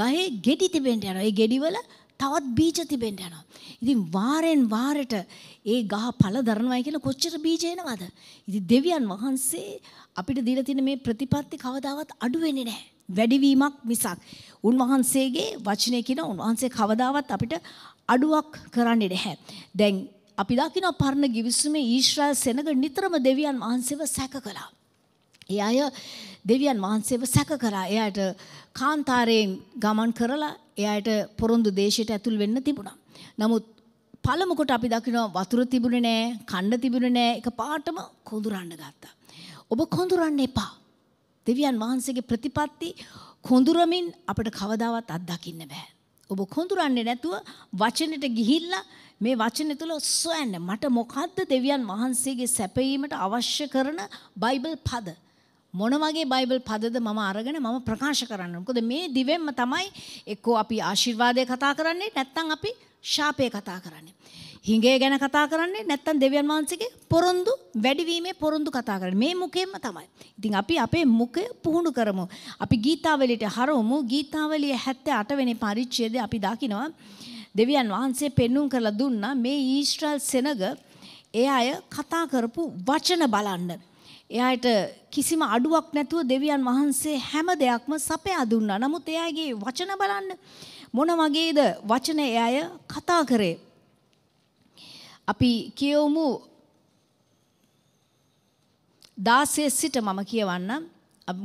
ගහේ ගෙඩි තිබෙන්න යනවා. ඒ ගෙඩිවල තවත් බීජ තිබෙන්න යනවා. ඉතින් වාරෙන් වාරට ඒ ගහ පළ දරනවා කියලා කොච්චර බීජ එනවද? ඉතින් දෙවියන් වහන්සේ අපිට දීලා තියෙන මේ ප්‍රතිපත්ති කවදාවත් අඩු වෙන්නේ නැහැ. වැඩිවීමක් මිසක් උන්වහන්සේගේ වචනය කියන උන්වහන්සේ කවදාවත් අපිට අඩුවක් කරන්නේ නැහැ. දැන් අපි දකින පරණ ගිවිසුමේ ඊශ්‍රායල් සෙනඟ නිතරම දෙවියන් වහන්සේව සැක කළා. ඒ අය දෙවියන් වහන්සේව සැක කරා. එයාට කාන්තාරයෙන් ගමන් කරලා එයාට පොරොන්දු දේශයට ඇතුල් වෙන්න තිබුණා. නමුත් පළමු කොට අපි දකිනවා වතුර තිබුණේ නැහැ, කන්න තිබුණේ නැහැ. එක පාටම කොඳුරන්න ගත්තා. ඔබ කොඳුරන්න එපා. දෙවියන් වහන්සේගේ ප්‍රතිපත්ති කොඳුරමින් අපට කවදාවත් අත්දකින්න බෑ. ඔබ කොඳුරන්නේ නැතුව වචනෙට ගිහිල්ලා මේ වචනේ තුල සොයන්න මට මොකද්ද දෙවියන් වහන්සේගේ සැපයීමට අවශ්‍ය කරන බයිබල් පද මොන වගේ බයිබල් පදද මම අරගෙන මම ප්‍රකාශ කරන්න. මොකද මේ දිවෙන්ම තමයි එක්කෝ අපි ආශිර්වාදය කතා කරන්නේ නැත්නම් අපි ශාපය කතා කරන්නේ. හිඟේ ගැන කතා කරන්නේ නැත්තම් දෙවියන් වහන්සේගේ පොරොන්දු වැඩිවීමේ පොරොන්දු කතා කරන්නේ. මේ මුකෙන්ම තමයි. ඉතින් අපි අපේ මුකය පුහුණු කරමු. අපි ගීතාවලියට හරවමු. ගීතාවලිය 78 වෙනි පරිච්ඡේදය අපි දකිනවා දෙවියන් වහන්සේ පෙන්눔 කරලා දුන්නා මේ ඊශ්‍රායල් සෙනග ඒ අය කතා කරපු වචන බලන්න. එයාට කිසිම අඩුවක් නැතුව දෙවියන් වහන්සේ හැම දෙයක්ම සපයා දුන්නා. නමුත් එයාගේ වචන බලන්න මොන වගේද වචන එයාය කතා කරේ. අපි කියවමු දාසය සිට මම කියවන්නම්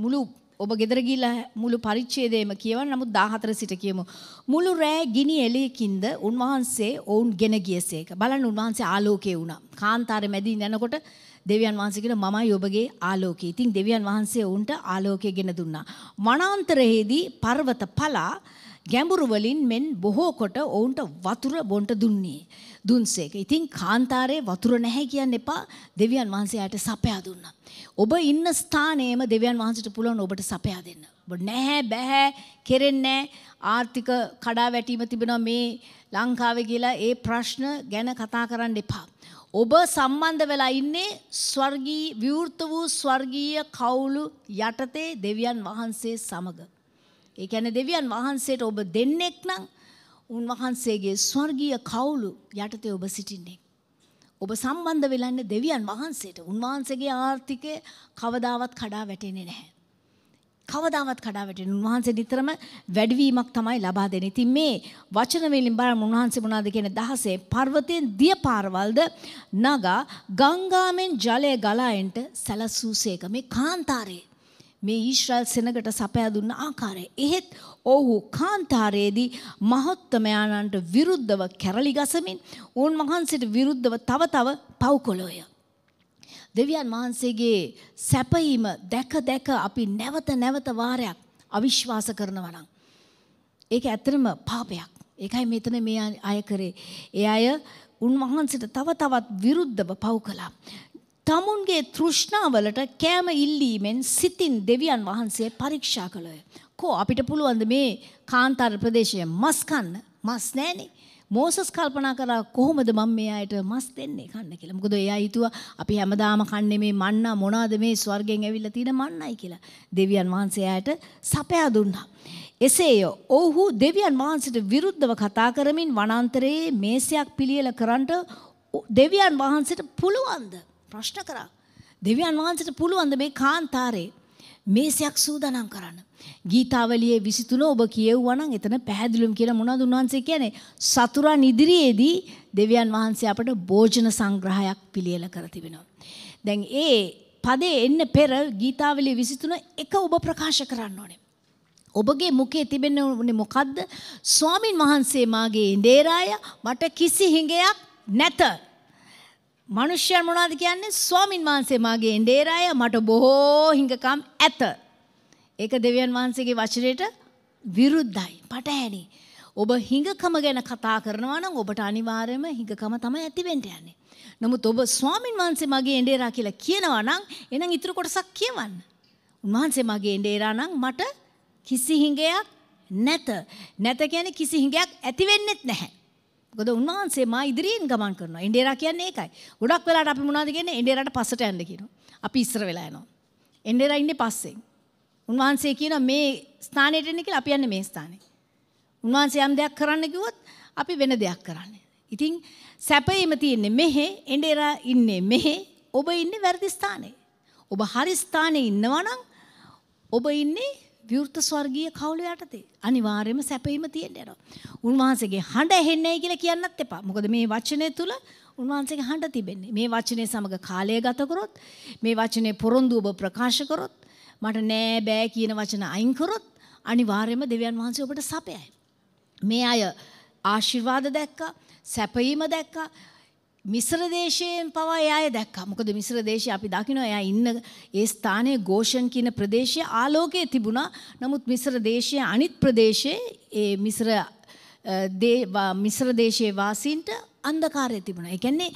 මුළු ඔබ ගෙදර ගිහිල්ලා මුළු පරිච්ඡේදයම කියවන්න නමුත් 14 සිට කියමු මුළු රෑ ගිනි එළියකින්ද උන්වහන්සේ ඔවුන් ගෙන ගියසේක බලන්න උන්වහන්සේ ආලෝකේ වුණා කාන්තාරේ මැදින් යනකොට දෙවියන් වහන්සේ කියන මමයි ඔබගේ ආලෝකය. ඉතින් දෙවියන් වහන්සේ ඔවුන්ට ආලෝකය ගෙන දුන්නා. වනාන්තරයේදී පර්වත පලා ගැඹුරු වලින් මෙන් බොහෝ කොට ඔවුන්ට වතුර බොන්ට දුන්නේ. දුන්සේක. ඉතින් කාන්තාරයේ වතුර නැහැ කියන්න එපා. දෙවියන් වහන්සේ ආයට සපයා දුන්නා. ඔබ ඉන්න ස්ථානයේම දෙවියන් වහන්සේට පුළුවන් ඔබට සපයා දෙන්න. ඔබ නැහැ බෑ කෙරෙන්නේ ආර්ථික කඩාවැටීම තිබෙනවා මේ ලංකාවේ කියලා ඒ ප්‍රශ්න ගැන කතා කරන්න එපා. ඔබ සම්බන්ධ වෙලා ඉන්නේ ස්වර්ගී විවෘත වූ ස්වර්ගීය කවුළු යටතේ දෙවියන් වහන්සේ සමග. ඒ කියන්නේ දෙවියන් වහන්සේට ඔබ දෙන්නෙක් නම් උන්වහන්සේගේ ස්වර්ගීය කවුලු යටතේ ඔබ සිටින්නේ. ඔබ සම්බන්ධ වෙලන්නේ දෙවියන් වහන්සේට. උන්වහන්සේගේ ආර්ථිකය කවදාවත් කඩා වැටෙන්නේ නැහැ. කවදාවත් කඩා වැටෙන උන්වහන්සේ නිතරම වැඩිවීමක් තමයි ලබා දෙන්නේ. ඉතින් මේ වචන වලින් බලමු උන්වහන්සේ මොනවද කියන්නේ 16 පර්වතයෙන් දිය පාරවල්ද නගා ගංගාමෙන් ජලය ගලායෙන්ට සැලසූසේක මේ කාන්තාරේ මේ ඊශ්‍රායල් සෙනගට සපයා දුන්න ආකාරය. එහෙත් ඔහු කාන්තාරයේදී මහොත්තමයාණන්ට විරුද්ධව කැරලි ගසමින් උන් වහන්සේට විරුද්ධව තව තව පව් කළෝය. දෙවියන් වහන්සේගේ සැපීම දැක දැක අපි නැවත නැවත වාරයක් අවිශ්වාස කරනවා නම් ඒක ඇත්තටම පාපයක්. ඒකයි මෙතන මේ අය කරේ. ඒ අය උන්වහන්සේට තව තවත් විරුද්ධව පව් කළා. තමුන්ගේ තෘෂ්ණාවලට කෑම ඉල්ලීමෙන් සිතින් දෙවියන් වහන්සේ පරීක්ෂා කළය. කෝ අපිට පුළුවන්ද මේ කාන්තාර ප්‍රදේශය මස් කන්න මස් නෑනේ. මෝසස් කල්පනා කරා කොහොමද මම මේ අයට මස් දෙන්නේ කන්න කියලා. මොකද එයා හිතුවා අපි හැමදාම කන්නේ මේ මන්නා මොනවාද මේ ස්වර්ගයෙන් ඇවිල්ලා තියෙන මන්නයි කියලා. දෙවියන් වහන්සේ අයට සපයා දුන්නා. එසේය ඔහු දෙවියන් වහන්සේට විරුද්ධව කතා කරමින් වනාන්තරයේ මේසයක් පිළියෙල කරන්නට දෙවියන් වහන්සේට පුළුවන්ද? ප්‍රශ්න කරා. දෙවියන් වහන්සට පුළුවන්ද මේ කාන්තාරේ මේසයක් සූදානම් කරන්න. ගීතාවලියේ 23 ඔබ කියවුවා නම් එතන පැහැදිලිවම කියලා මොනවද උන්වහන්සේ කියන්නේ? සතුරන් ඉදිරියේදී දෙවියන් වහන්සේ අපට භෝජන සංග්‍රහයක් පිළියෙල කර තිබෙනවා. දැන් ඒ පදේ එන්න පෙර ගීතාවලියේ 23 එක ඔබ ප්‍රකාශ කරන්න ඕනේ. ඔබගේ මුකේ තිබෙන්නේ මොකද්ද? ස්වාමින් වහන්සේ මාගේ ඉඳේරාය මට කිසි හිඟයක් නැත. මනුෂ්‍යයන් මොනවද කියන්නේ ස්වාමින් වහන්සේ මාගේ එඬේරාය මට බොහෝ හිඟකම් ඇත. ඒක දෙවියන් වහන්සේගේ වචනයට විරුද්ධයි. පටහැනි. ඔබ හිඟකම ගැන කතා කරනවා නම් ඔබට අනිවාර්යයෙන්ම හිඟකම තමයි ඇති වෙන්න යන්නේ. නමුත් ඔබ ස්වාමින් වහන්සේ මාගේ එඬේරා කියලා කියනවා නම් එහෙනම් ඊටු කොටසක් කියවන්න. උන්වහන්සේ මාගේ එඬේරා නම් මට කිසි හිඟයක් නැත. නැත කියන්නේ කිසි හිඟයක් ඇති වෙන්නේත් නැහැ. මොකද උන්වහන්සේ මා ඉදිරියෙන් ගමන් කරනවා. ඉන්දියාරා කියන්නේ ඒකයි. ගොඩක් වෙලාට අපි මොනවද කියන්නේ? ඉන්දියාරාට පස්සට යන්න කියනවා. අපි ඉස්සර වෙලා යනවා. ඉන්දියාරා ඉන්නේ පස්සේ. උන්වහන්සේ කියනවා මේ ස්ථානෙට එන්න කියලා අපි යන්නේ මේ ස්ථානේ. උන්වහන්සේ යම් දෙයක් කරන්න කිව්වොත් අපි වෙන දෙයක් කරන්නේ. ඉතින් සැපේම තියෙන්නේ මෙහෙ, ඉන්දියාරා ඉන්නේ මෙහෙ, ඔබ ඉන්නේ වැරදි ස්ථානේ. ඔබ හරි ස්ථානේ ඉන්නවා නම් ඔබ ඉන්නේ විවෘත ස්වර්ගීය කවුළු යටතේ අනිවාර්යයෙන්ම සැපීම තියෙන්න යනවා. උන්වහන්සේගේ හඬ ඇහෙන්නේ කියලා කියන්නත් එපා. මොකද මේ වචනේ තුල උන්වහන්සේගේ හඬ තිබෙන්නේ. මේ වචනේ සමග කාලය ගත කරොත්, මේ වචනේ පොරොන්දු ඔබ ප්‍රකාශ කරොත්, මට නෑ බෑ කියන වචන අයින් කරොත් අනිවාර්යයෙන්ම දෙවියන් වහන්සේ ඔබට සපයයි. මේ අය ආශිර්වාද දැක්කා, සැපීම දැක්කා, මිස්ර දේශයෙන් පවා එයාය දැක්කා. මොකද මිස්ර දේශය අපි දකිනවා එයා ඉන්න ඒ ස්ථානයේ ගෝෂන් කියන ප්‍රදේශයේ ආලෝකයේ තිබුණා. නමුත් මිස්ර දේශයේ අනිත් ප්‍රදේශයේ ඒ මිස්ර මිස්ර දේශයේ වාසීන්ට අන්ධකාරය තිබුණා. ඒ කියන්නේ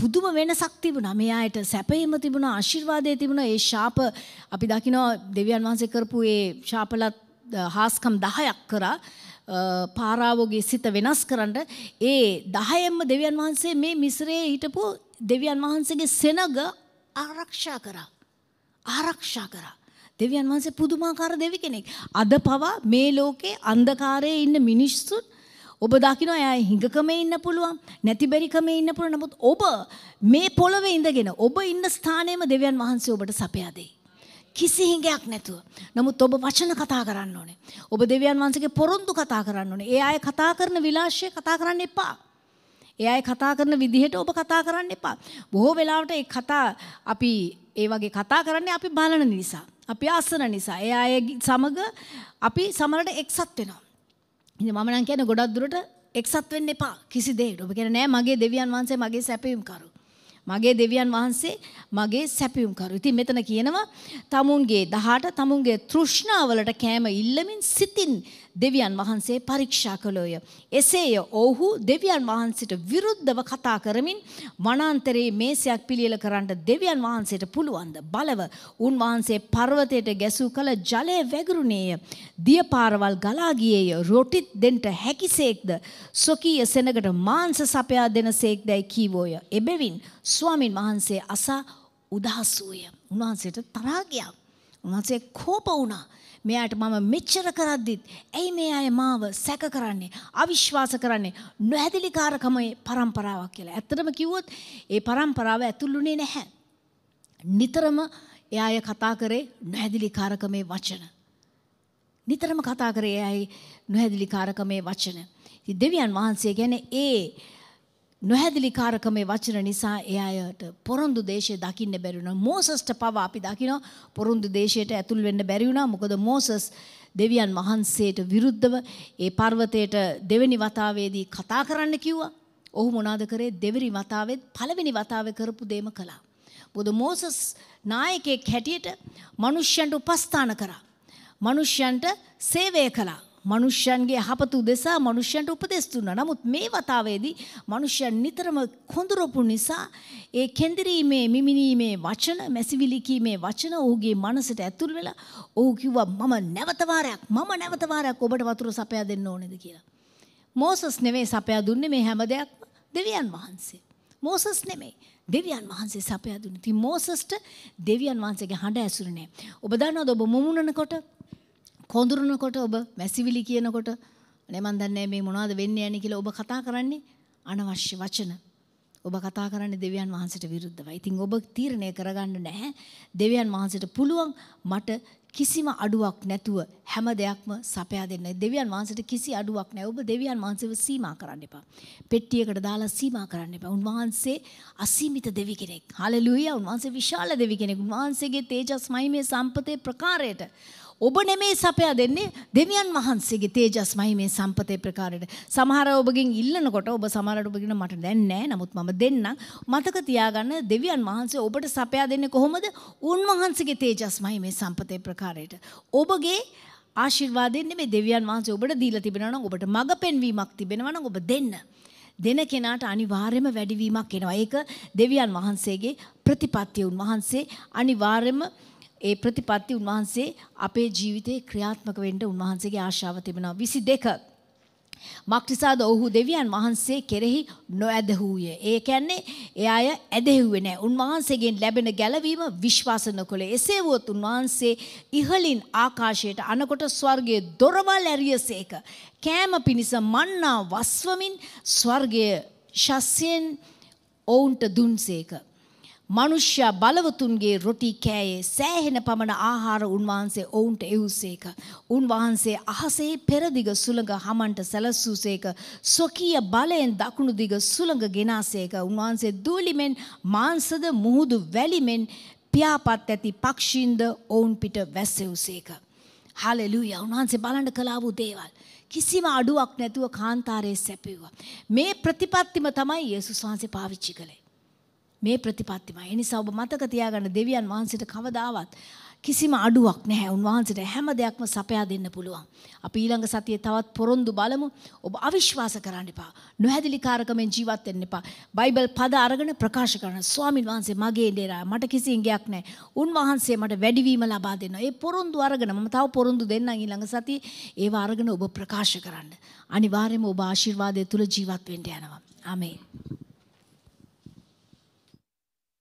පුදුම වෙනසක් තිබුණා. මේ ආයත සැපේම තිබුණා, ආශිර්වාදයේ තිබුණා. ඒ ශාප අපි දකිනවා දෙවියන් වහන්සේ කරපු ඒ ශාපලත් හාස්කම් 10ක් කරා. පාරාවෝගේ සිත වෙනස් කරන්න ඒ දහයම්ම දෙවියන් වහන්සේ මේ මිසරේ හිටපු දෙවියන් වහන්සේගේ සෙනග ආරක්ෂා කරා. ආරක්ෂා කරා. දෙවියන් වහන්සේ පුදුමාකාර දෙවි කෙනෙක්. අද පවා මේ ලෝකේ අන්ධකාරයේ ඉන්න මිනිස්සුන් ඔබ දකිනවා එයා හිඟකමේ ඉන්න පුළුවන් නැතිබරිකමේ ඉන්න පුළුවන් නමුත් ඔබ මේ පොළවේ ඉඳගෙන ඔබ ඉන්න ස්ථානයේම දෙවියන් වහන්සේ ඔබට සපයා දෙයි. කිසි හිඟයක් නැතුව. නමුත් ඔබ වචන කතා කරන්න ඕනේ. ඔබ දෙවියන් වහන්සේගේ පොරොන්දු කතා කරන්න ඕනේ. ඒ අය කතා කරන විලාශය කතා කරන්න එපා. ඒ අය කතා කරන විදිහට ඔබ කතා කරන්න එපා. බොහෝ වෙලාවට ඒ කතා අපි ඒ වගේ කතා කරන්නේ අපි බලන නිසා. අපි අසන නිසා. ඒ අය සමග අපි සමහරට එක්සත් වෙනවා. ඉතින් මම නම් කියන්නේ ගොඩක් දුරට එක්සත් වෙන්න එපා කිසි දෙයකට. ඔබ කියන්නේ නෑ මගේ දෙවියන් වහන්සේ මගේ සැපයීම් කරු. මගේ දෙවියන් වහන්සේ මගේ සැපියුම්කරු. ඉතින් මෙතන කියනවා තමුන්ගේ දහට තමුන්ගේ තෘෂ්ණාවලට කෑම ඉල්ලමින් සිතින් දෙවියන් වහන්සේ පරීක්ෂා කළෝය. එසේය ඔවුහු දෙවියන් වහන්සේට විරුද්ධව කතා කරමින් වනාන්තරයේ මේසයක් පිළියෙල කරන්න දෙවියන් වහන්සේට පුළුවන්ද බලව උන්වහන්සේ පර්වතයට ගැසූ කළ ජලය වැගුරුණේය. දිය පාරවල් ගලා ගියේය. රොටිත් දෙන්ට හැකිසේක්ද ස්වකීය සෙනගට මාංශ සපයා දෙනසේක්දයි කීවෝය. එබැවින් ස්වාමින් වහන්සේ අසා උදහස් වූය. උන්වහන්සේට තරහා ගියා. උන්වහන්සේ කෝප වුණා. මෙයාට මම මෙච්චර කරද්දිත් ඇයි මේ අය මාව සැක කරන්නේ අවිශ්වාස කරන්නේ නොහැදිලිකාරකමේ પરම්පරාවක් කියලා. ඇත්තටම කිව්වොත් ඒ પરම්පරාව ඇතුළුුනේ නැහැ. නිතරම ඒ අය කතා කරේ නොහැදිලිකාරකමේ වචන. නිතරම කතා කරේ ඒ අය නොහැදිලිකාරකමේ වචන. දෙවියන් වහන්සේ ගැන ඒ නොහැදිලිකාරක මේ වචන නිසා ඒ අයට පොරොන්දු දේශය දකින්න බැරි වුණා. මෝසස්ට පවා අපි දකිනවා පොරොන්දු දේශයට ඇතුල් වෙන්න බැරි වුණා. මොකද මෝසස් දෙවියන් වහන්සේට විරුද්ධව ඒ පර්වතයට දෙවෙනි වතාවේදී කතා කරන්න කිව්වා. ඔහු මොනාද කරේ දෙවෙනි වතාවෙත් පළවෙනි වතාවේ කරපු දෙම කළා. බුදු මෝසස් නායකයෙක් හැටියට මිනිස්යන්ට උපස්ථාන කරා. මිනිස්යන්ට සේවය කළා. මනුෂ්‍යයන්ගේ යහපත උදෙසා මනුෂ්‍යයන්ට උපදෙස් දුන්නා. නමුත් මේ වතාවේදී මනුෂ්‍යයන් නිතරම කොඳුරපු නිසා ඒ කෙන්දිරීමේ මිමිනීමේ වචන, මැසිවිලි කීමේ වචන ඔහුගේ මනසට ඇතුල් වෙලා ඔහු කිව්වා මම නැවත වාරයක් මම නැවත වාරයක් ඔබට වතුර සපයා දෙන්න ඕනේද කියලා. මෝසස් නෙවෙයි සපයා දුන්නේ මේ හැම දෙයක්ම දෙවියන් වහන්සේ. මෝසස් නෙමෙයි. දෙවියන් වහන්සේ සපයා දුන්නේ. ඉතින් මෝසස්ට දෙවියන් වහන්සේගේ හඬ ඇසුරේ නෑ. ඔබ දන්නවද ඔබ මුමුණනකොට කොඳුරනකොට ඔබ මැසිවිලි කියනකොට නේ මන් දන්නේ මේ මොනවද වෙන්නේ යන්නේ කියලා ඔබ කතා කරන්නේ අනවශ්‍ය වචන. ඔබ කතා කරන්නේ දෙවියන් වහන්සේට විරුද්ධවයි. ඉතින් ඔබ තීරණය කරගන්න නැහැ. දෙවියන් වහන්සේට පුළුවන් මට කිසිම අඩුවක් නැතුව හැම දෙයක්ම සපයා දෙන්න. දෙවියන් වහන්සේට කිසි අඩුවක් නැහැ. ඔබ දෙවියන් වහන්සේව සීමා කරන්න එපා. පෙට්ටියකට දාලා සීමා කරන්න එපා. උන්වහන්සේ අසීමිත දෙවි කෙනෙක්. හalleluya. උන්වහන්සේ විශාල දෙවි කෙනෙක්. උන්වහන්සේගේ තේජස් මහිමේ සම්පතේ ප්‍රකාරයට ඔබ නෙමේ සපයා දෙන්නේ දෙවියන් වහන්සේගේ තේජස් මහිමේ සම්පතේ ප්‍රකාරයට. සමහර ඔබගෙන් ඉල්ලනකොට ඔබ සමහරට ඔබගෙන මට දැන් නැහැ. නමුත් මම දෙන්නම්. මතක තියාගන්න දෙවියන් වහන්සේ ඔබට සපයා දෙන්නේ කොහොමද? උන්වහන්සේගේ තේජස් මහිමේ සම්පතේ ප්‍රකාරයට. ඔබගේ ආශිර්වාදයෙන් නෙමේ දෙවියන් වහන්සේ ඔබට දීලා තිබෙනවා නම් ඔබට මඟ පෙන්වීමක් තිබෙනවා නම් ඔබ දෙන්න. දෙන කෙනාට අනිවාර්යම වැඩිවීමක් එනවා. ඒක දෙවියන් වහන්සේගේ ප්‍රතිපත්තිය උන්වහන්සේ අනිවාර්යම ඒ ප්‍රතිපත්ති උන්වහන්සේ අපේ ජීවිතේ ක්‍රියාත්මක වෙන්න උන්වහන්සේගේ ආශාව තිබෙනවා 22 මක්නිසාද ඔහු දෙවියන් වහන්සේ කෙරෙහි නොඇදහූය. ඒ කියන්නේ ඒ අය ඇදහුවේ නැහැ. උන්වහන්සේගෙන් ලැබෙන ගැලවීම විශ්වාස නොකළේ. එසේ වුවත් උන්වහන්සේ ඉහළින් ආකාශයට අනකොට ස්වර්ගයේ දොරවල් ඇරියසේක. කෑම පිණිස මන්නා වස්වමින් ස්වර්ගය ශස්යෙන් ඔවුන්ට දුන්සේක. මනුෂ්‍ය බලවතුන්ගේ රොටි කෑයේ සෑහෙන පමණ ආහාර උන්වහන්සේ ඔවුන්ට එවුසේක. උන්වහන්සේ අහසේ පෙරදිග සුළඟ හමන්ට සැලසූසේක. ස්වකීය බලයෙන් දකුණු දිග සුළඟ ගෙනාසේක. උන්වහන්සේ දූලිමෙන් මාංශද මුහුදු වැලිමෙන් පියාපත් ඇති පක්ෂීන්ද ඔවුන් පිට වැස්සෙවුසේක. හලෙලුයා උන්වහන්සේ බලන්න කළා වූ දේවල්. කිසිම අඩුවක් නැතුව කාන්තාරයේ සැපෙව්වා. මේ ප්‍රතිපත්තිම තමයි යේසුස් වහන්සේ පාවිච්චි කළේ. මේ ප්‍රතිපත්තිමයි. ඒ නිසා ඔබ මතක තියාගන්න දෙවියන් වහන්සේට කවදාවත් කිසිම අඩුවක් නැහැ. උන්වහන්සේට හැම දෙයක්ම සපයා දෙන්න පුළුවන්. අපි ඊළඟ සතියේ තවත් පොරොන්දු බලමු. ඔබ අවිශ්වාස කරන්න එපා. නොහැදිලි කාරකමෙන් ජීවත් වෙන්න එපා. බයිබල් පද අරගෙන ප්‍රකාශ කරන ස්වාමින් වහන්සේ මගේ ඉඳලා මට කිසි ඉඟයක් නැහැ. උන්වහන්සේ මට වැඩිවීම ලබා දෙනවා. ඒ පොරොන්දු අරගෙන මම තව පොරොන්දු දෙන්නම් ඊළඟ සතියේ. ඒව අරගෙන ඔබ ප්‍රකාශ කරන්න. අනිවාර්යයෙන්ම ඔබ ආශිර්වාදයේ තුල ජීවත් වෙන්න යනවා. ආමේන්.